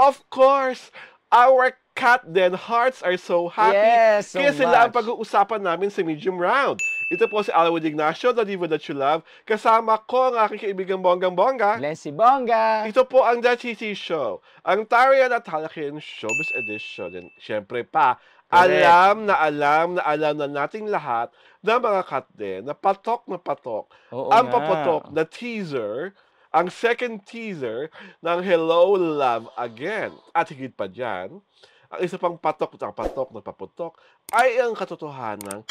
of course, our cat then hearts are so happy. Yes, so Kaya sila much. ang pag-uusapan namin sa medium round. Ito po si Alwood Ignacio, The Diva That You Love. Kasama ko ang aking kaibigan Bonggang Bongga. Leslie Bongga. Ito po ang The CC Show. Ang Tarian at Halakin Showbiz Edition. And syempre pa, Correct. Alam na alam na alam na nating lahat na mga katde na patok na patok Oo ang nga. papatok na teaser ang second teaser ng Hello Love Again. At higit pa dyan, ang isa pang patok na patok na paputok ay ang katotohanan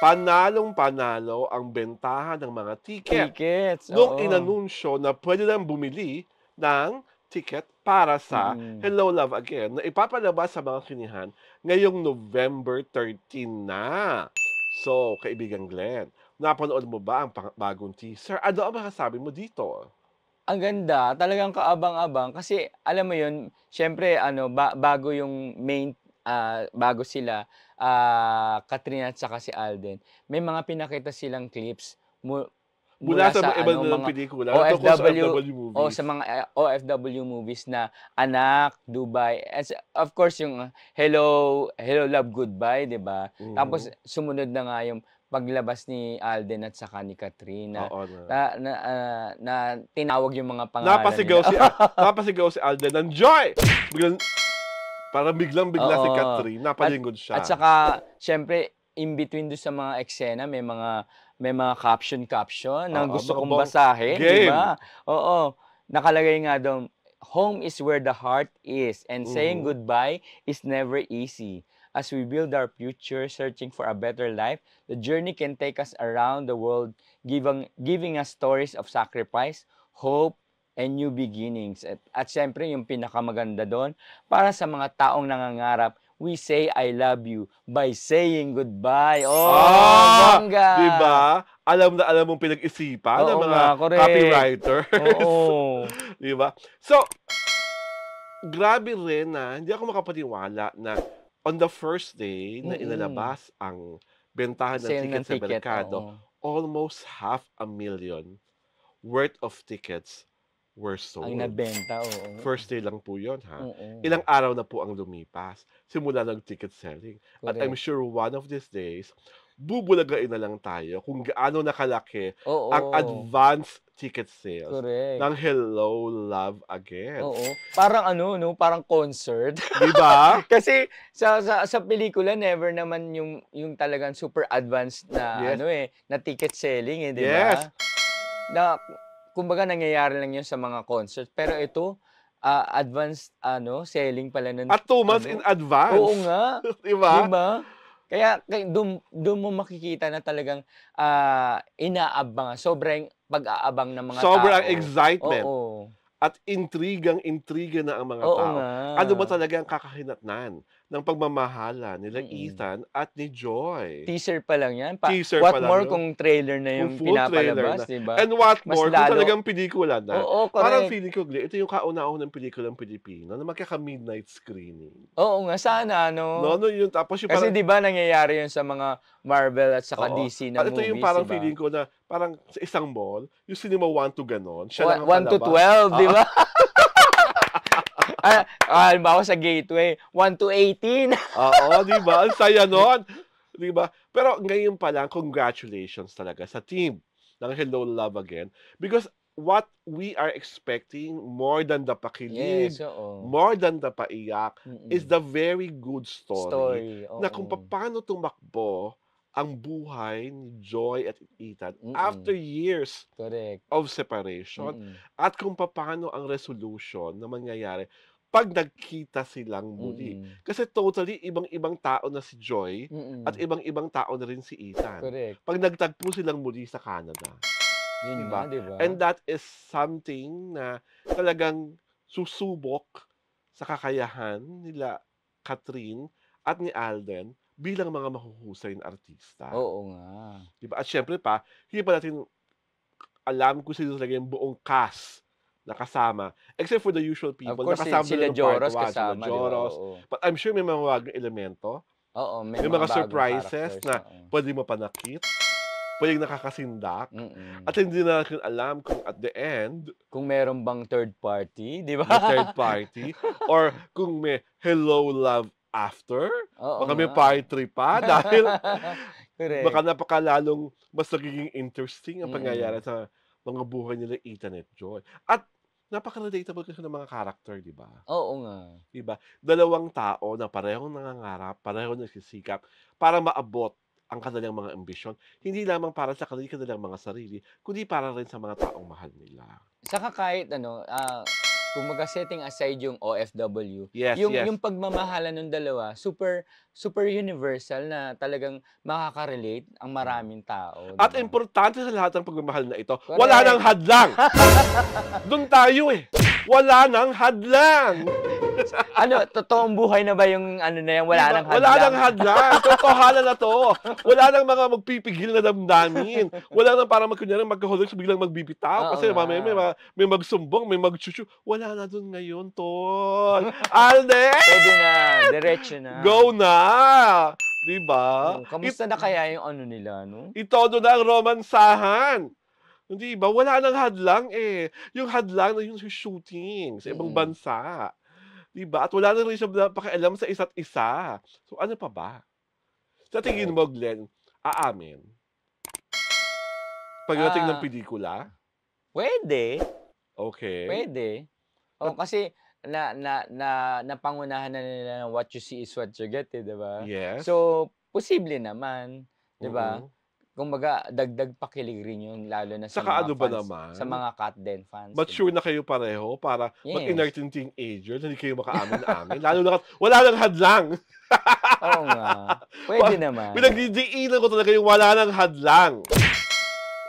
panalong panalo ang bentahan ng mga ticket. Tickets. Nung oo. inanunsyo na pwede lang bumili ng ticket para sa mm. Hello Love Again na ipapalabas sa mga kinihan ngayong November 13 na. So, kaibigan Glenn, napanood mo ba ang bagong teaser? Ano ang makasabi mo dito? ang ganda, talagang kaabang-abang kasi alam mo 'yun, syempre ano ba, bago yung main uh, bago sila uh, Katrina at saka si Alden, may mga pinakita silang clips mu- mula, mula sa, sa iba ano, mga, pelikula. OFW, O sa mga uh, eh, OFW movies na Anak, Dubai. And of course, yung uh, Hello, Hello Love Goodbye, di ba? Mm. Tapos sumunod na nga yung paglabas ni Alden at saka ni Katrina Oo, na, na, na, uh, na tinawag yung mga pangalan napasigaw nila. si napasigaw si Alden ng joy biglang para biglang bigla si Katrina napalingon siya at saka syempre in between do sa mga eksena may mga may mga caption-caption na Oo, gusto kong basahin, di game. ba? Oo, nakalagay nga doon, home is where the heart is and saying Mhm. goodbye is never easy. As we build our future searching for a better life, the journey can take us around the world giving giving us stories of sacrifice, hope, and new beginnings. At, at syempre, yung pinakamaganda doon, para sa mga taong nangangarap we say I love you by saying goodbye. Oh, ah, bongga! Diba? Alam na alam mong pinag-isipan ng mga nga, correct. copywriters. Oo. diba? So, grabe rin na, hindi ako makapaniwala na on the first day na inalabas mm-hmm. ang bentahan ng Sale ticket ng sa ticket, almost half a million worth of tickets worst sold. Ang nabenta, oo. First day lang po yun, ha? Oo. Ilang araw na po ang lumipas. Simula ng ticket selling. Correct. At I'm sure one of these days, bubulagain na lang tayo kung gaano nakalaki oo. ang advance ticket sales Correct. ng Hello Love Again. Oo. Parang ano, no? Parang concert. Di ba? Kasi sa, sa, sa pelikula, never naman yung, yung talagang super advanced na, yes. ano eh, na ticket selling, eh, di ba? Yes na kumbaga nangyayari lang yun sa mga concert. Pero ito, uh, advanced ano, selling pala ng... At two months ano? in advance. Oo nga. diba? Diba? Kaya doon, mo makikita na talagang uh, ah, inaabang, sobrang pag-aabang ng mga sobrang tao. Sobrang excitement. Oo. At intrigang intriga na ang mga Oo tao. Nga. Ano ba talaga ang kakahinatnan? ng pagmamahala nila mm-hmm. Ethan at ni Joy. Teaser pa lang yan. Pa- Teaser what pa more lang kung trailer na yung kung pinapalabas, di ba? And what Mas more lalo, kung talagang pelikula na. Oo, oh, oh, Parang feeling ko, ito yung kauna-unang pelikula ng Pilipino na magkaka-midnight screening. Oo nga, sana, no? No, no, yun. Tapos yung Kasi di ba nangyayari yun sa mga Marvel at sa oo. DC na at movies, ito yung parang diba? feeling ko na parang sa isang mall, yung cinema 1 to ganon, siya 1 to 12, di ba? Ah, halimbawa sa gateway, 1 to 18. Oo, di ba? Ang saya nun. Di ba? Pero ngayon pa lang, congratulations talaga sa team ng Hello Love Again. Because what we are expecting more than the pakilig, yes, more than the paiyak, Mm-mm. is the very good story, story na kung paano tumakbo ang buhay ni Joy at Ethan Mm-mm. after years Correct. of separation Mm-mm. at kung paano ang resolution na mangyayari pag nagkita silang muli. Mm-hmm. Kasi totally ibang-ibang tao na si Joy mm-hmm. at ibang-ibang tao na rin si Ethan. Correct. Pag nagtagpo silang muli sa Canada. Yun diba? Na, diba? And that is something na talagang susubok sa kakayahan nila Catherine at ni Alden bilang mga mahuhusay na artista. Oo nga. Diba? At syempre pa, hindi pa natin alam kung sino talaga yung buong cast nakasama. Except for the usual people. Of course, nakasama sila Joros one, kasama. Sila Joros. Diba? But I'm sure may mga bagong elemento. Oo, may, may mga, mga surprises na oo. pwede mo panakit. Pwede nakakasindak. Mm-mm. At hindi na natin alam kung at the end... Kung meron bang third party, di ba? Third party. or kung may hello love after. Oo, baka nga. may part pa. Dahil Correct. baka napakalalong mas nagiging interesting ang pangyayari mm. sa mga buhay nila Ethan at Joy. At napaka-relatable kasi ng mga character, di ba? Oo nga. Di ba? Dalawang tao na parehong nangangarap, parehong nagsisikap para maabot ang kanilang mga ambisyon, hindi lamang para sa kanilang mga sarili, kundi para rin sa mga taong mahal nila. Saka kahit ano, uh, kumbaga setting aside yung OFW, yes, yung yes. yung pagmamahalan ng dalawa, super super universal na talagang makaka-relate ang maraming tao. Diba? At importante sa lahat ng pagmamahal na ito, Correct. wala nang hadlang. Doon tayo eh wala nang hadlang. ano, totoong buhay na ba yung ano na yan? Wala nang hadlang. Wala nang hadlang. Totohala na to. Wala nang mga magpipigil na damdamin. Wala nang para magkunyari magkahulik sa biglang magbibitaw. Oo kasi nga. mamaya may, may magsumbong, may magchuchu. Wala na dun ngayon, tol. Alde! Pwede na. Diretso na. Go na! Diba? Oh, kamusta It, na kaya yung ano nila, no? Ito doon ang romansahan. Hindi ba? Wala nang hadlang eh. Yung hadlang na yung shooting sa ibang mm. bansa. Di ba? At wala na rin siya pakialam sa isa't isa. So ano pa ba? Sa tingin mo, Glenn, aamin? Pagdating uh, ng ah. pelikula? Pwede. Okay. Pwede. O, oh, kasi na, na, na, napangunahan na nila na what you see is what you get, eh, di ba? Yes. So, posible naman, di ba? Mm-hmm kumbaga, dagdag pakilig rin yun, lalo na sa Saka mga ano ba fans, naman? sa mga Cat Den fans. Mature diba? na kayo pareho para Yes. pag teen teenager, hindi kayo makaamin-amin. Lalo na, kat- wala nang hadlang. Oo nga. Pwede naman. Pinagdidiinan ko talaga yung wala nang hadlang.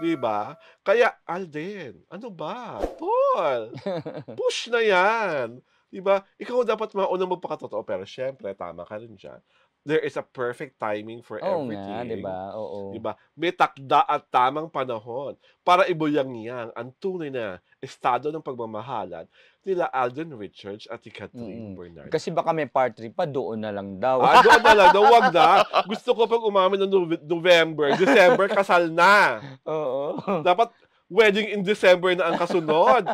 Di ba? Kaya, Alden, ano ba? Tol, push na yan. Di ba? Ikaw dapat maunang magpakatotoo. Pero syempre, tama ka rin dyan there is a perfect timing for Oo everything. nga, di ba? Oo. Di ba? May takda at tamang panahon para ibuyang-yang ang tunay na estado ng pagmamahalan nila Alden Richards at si Catherine Mm-mm. Bernard. Kasi baka may part 3 pa, doon na lang daw. Ah, doon na lang, daw, wag na. Gusto ko pag umamin ng November, December, kasal na. Oo. Dapat wedding in December na ang kasunod.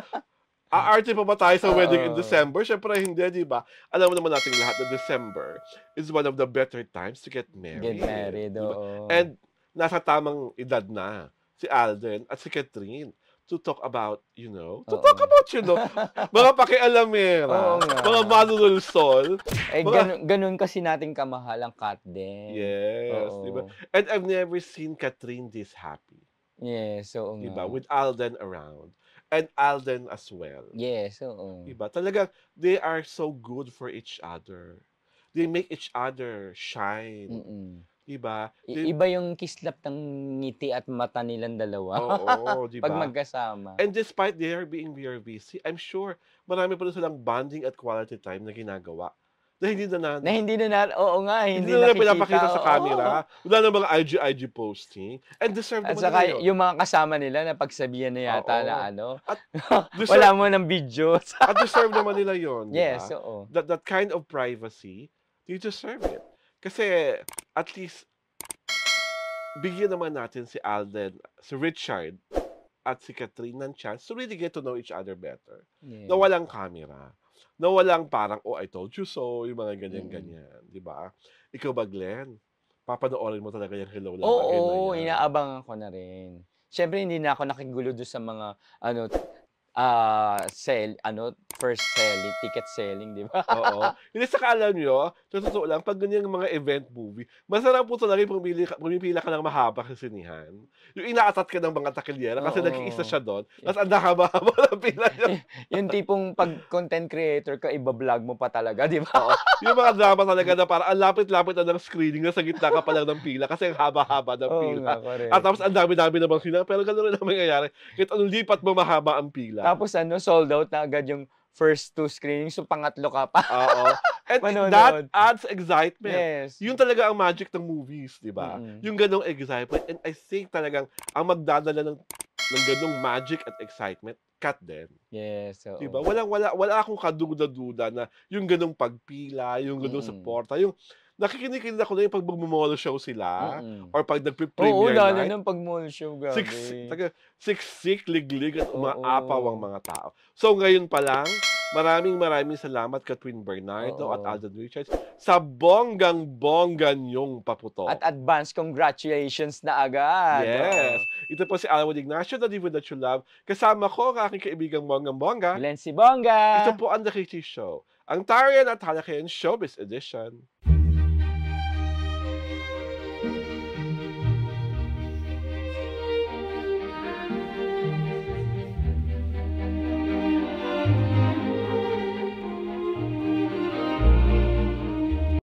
Aarte pa ba tayo sa wedding uh, in December? Siyempre hindi, di ba? Alam mo naman natin lahat na December is one of the better times to get married. Get married, diba? oo. And nasa tamang edad na si Alden at si Catherine to talk about, you know, to oo. talk about, you know, mga pakialamera, mga sol. Eh, mga... Ganun, ganun kasi natin kamahal ang Kat din. Yes, di ba? And I've never seen Catherine this happy. Yes, yeah, so nga. Diba? With Alden around and Alden as well. Yes, oo. Diba? Talaga, they are so good for each other. They make each other shine. Mm-mm. Diba? They, Iba yung kislap ng ngiti at mata nilang dalawa. Oo, diba? Pag magkasama. And despite their being very busy, I'm sure marami pa rin silang bonding at quality time na ginagawa na hindi na natin. Na hindi na natin. Oo nga, hindi, hindi na nakikita. pinapakita sa camera. Oo. Wala na mga IG-IG posting. And deserve At saka yun. yung mga kasama nila na pagsabihan na yata oo. na ano. At deserve, wala mo ng video. at deserve naman nila yun. Yes, diba? oo. That, that kind of privacy, you deserve it. Kasi at least bigyan naman natin si Alden, si Richard, at si Catherine ng chance to really get to know each other better. Yeah. Na walang camera na walang parang, oh, I told you so, yung mga mm. ganyan-ganyan. Mm. Di ba? Ikaw ba, Glenn? Papanoorin mo talaga yung Hello Love Oo, oh, oh, inaabangan ko na rin. Siyempre, hindi na ako nakigulo doon sa mga, ano, uh, sell, ano, first selling, ticket selling, di ba? Oo. Hindi, saka alam nyo, sa totoo lang, pag ganyan mga event movie, masarap po talaga yung pumili, pumipila ka ng mahaba sa sinihan. Yung inaatat ka ng mga takilyera kasi Oo. nag-iisa siya doon. Tapos ang haba-haba ng pila niya. yung tipong pag content creator ka, ibablog mo pa talaga, di ba? Yung mga drama talaga na parang ang lapit-lapit na ng screening na sa gitna ka pa lang ng pila kasi ang haba-haba ng Oo pila. nga, At tapos ang dami-dami bang sinihan. Pero gano'n rin ang mangyayari. Kahit anong lipat mo mahaba ang pila lang. Diba? Tapos ano, sold out na agad yung first two screenings, so pangatlo ka pa. Oo. And that adds excitement. Yes. Yun talaga ang magic ng movies, di ba? Mm-hmm. Yung ganong excitement. And I think talagang ang magdadala ng, ng ganong magic at excitement, cut din. Yes. Oo. Di ba? Walang, wala, wala akong kaduda-duda na yung ganong pagpila, yung ganong mm-hmm. suporta, yung nakikinig din ako na yung pag mag-mall show sila mm-hmm. or pag nagpe-premiere Oo, lalo night. ng pag mall show, gabi. Six, taga, siksik, liglig at umaapaw ang mga tao. So ngayon pa lang, maraming maraming salamat Twin Bernardo Oo. at Alden Richards sa bonggang bonggan yung paputo. At advance congratulations na agad. Yes. Oh. Ito po si Alwood Ignacio, The Diva That You Love. Kasama ko ang aking kaibigang bonggang bongga. Lency Bongga. Ito po ang The Kitty Show. Ang Tarian at Halakian Showbiz Edition.